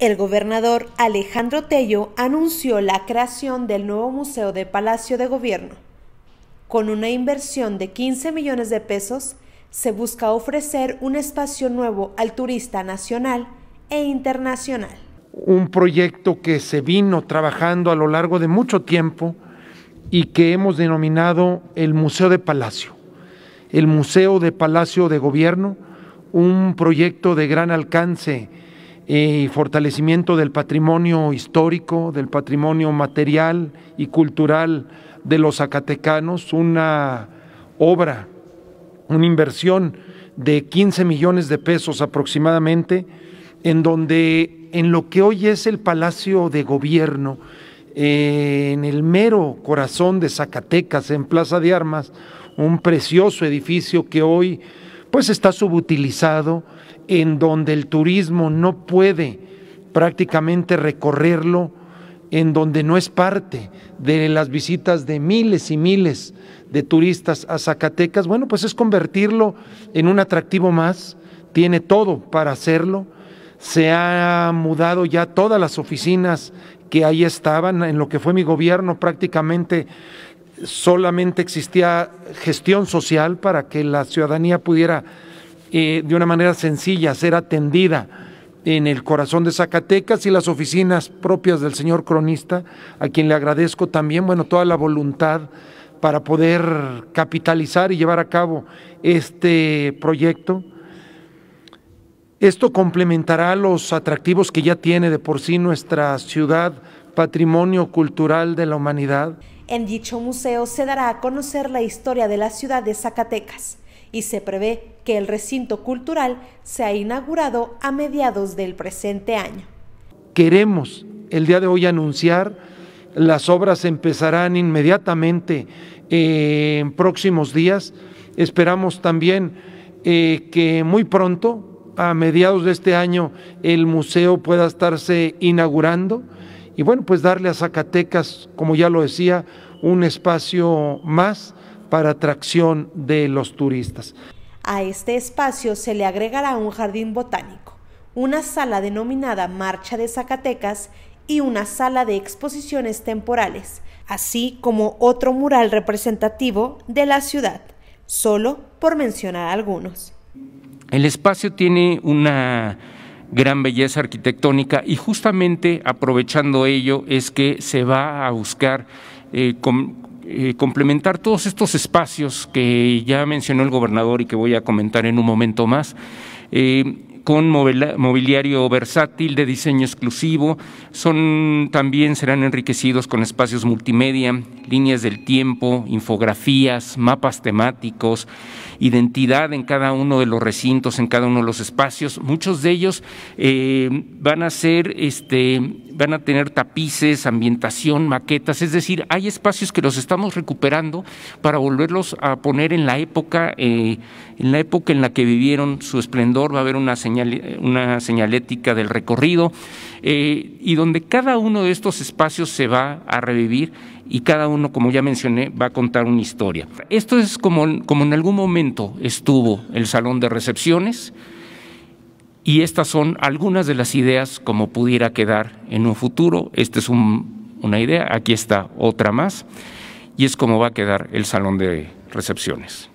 el gobernador Alejandro Tello anunció la creación del nuevo Museo de Palacio de Gobierno. Con una inversión de 15 millones de pesos, se busca ofrecer un espacio nuevo al turista nacional e internacional. Un proyecto que se vino trabajando a lo largo de mucho tiempo y que hemos denominado el Museo de Palacio. El Museo de Palacio de Gobierno, un proyecto de gran alcance y eh, fortalecimiento del patrimonio histórico, del patrimonio material y cultural de los zacatecanos, una obra, una inversión de 15 millones de pesos aproximadamente, en donde en lo que hoy es el Palacio de Gobierno, eh, en el mero corazón de Zacatecas, en Plaza de Armas, un precioso edificio que hoy pues está subutilizado, en donde el turismo no puede prácticamente recorrerlo, en donde no es parte de las visitas de miles y miles de turistas a Zacatecas, bueno, pues es convertirlo en un atractivo más, tiene todo para hacerlo, se ha mudado ya todas las oficinas que ahí estaban, en lo que fue mi gobierno prácticamente solamente existía gestión social para que la ciudadanía pudiera eh, de una manera sencilla, ser atendida en el corazón de Zacatecas y las oficinas propias del señor cronista, a quien le agradezco también, bueno, toda la voluntad para poder capitalizar y llevar a cabo este proyecto. Esto complementará los atractivos que ya tiene de por sí nuestra ciudad, patrimonio cultural de la humanidad. En dicho museo se dará a conocer la historia de la ciudad de Zacatecas y se prevé que el recinto cultural sea inaugurado a mediados del presente año. Queremos el día de hoy anunciar, las obras empezarán inmediatamente eh, en próximos días. Esperamos también eh, que muy pronto, a mediados de este año, el museo pueda estarse inaugurando y bueno, pues darle a Zacatecas, como ya lo decía, un espacio más para atracción de los turistas. A este espacio se le agregará un jardín botánico, una sala denominada Marcha de Zacatecas y una sala de exposiciones temporales, así como otro mural representativo de la ciudad, solo por mencionar algunos. El espacio tiene una gran belleza arquitectónica y justamente aprovechando ello es que se va a buscar eh, eh, complementar todos estos espacios que ya mencionó el gobernador y que voy a comentar en un momento más. Eh, con mobiliario versátil de diseño exclusivo. Son, también serán enriquecidos con espacios multimedia, líneas del tiempo, infografías, mapas temáticos, identidad en cada uno de los recintos, en cada uno de los espacios. Muchos de ellos eh, van a ser, este, van a tener tapices, ambientación, maquetas, es decir, hay espacios que los estamos recuperando para volverlos a poner en la época, eh, en la época en la que vivieron su esplendor, va a haber una, señal, una señalética del recorrido, eh, y donde cada uno de estos espacios se va a revivir y cada uno, como ya mencioné, va a contar una historia. Esto es como, como en algún momento estuvo el salón de recepciones y estas son algunas de las ideas como pudiera quedar en un futuro. Esta es una idea, aquí está otra más y es como va a quedar el salón de recepciones.